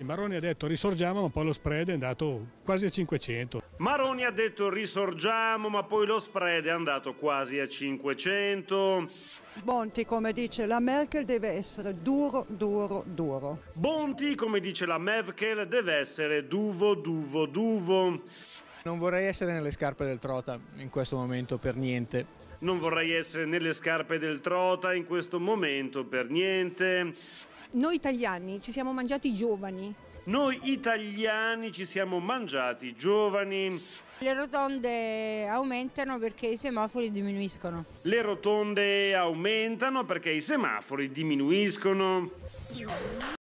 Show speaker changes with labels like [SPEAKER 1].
[SPEAKER 1] Il Maroni ha detto risorgiamo ma poi lo spread è andato quasi a 500. Maroni ha detto risorgiamo ma poi lo spread è andato quasi a 500.
[SPEAKER 2] Bonti come dice la Merkel deve essere duro duro duro.
[SPEAKER 1] Bonti come dice la Merkel deve essere duvo duvo duvo.
[SPEAKER 3] Non vorrei essere nelle scarpe del Trota in questo momento per niente.
[SPEAKER 1] Non vorrei essere nelle scarpe del Trota in questo momento per niente.
[SPEAKER 4] Noi italiani ci siamo mangiati giovani.
[SPEAKER 1] Noi italiani ci siamo mangiati giovani.
[SPEAKER 5] Le rotonde aumentano perché i semafori diminuiscono.
[SPEAKER 1] Le rotonde aumentano perché i semafori diminuiscono.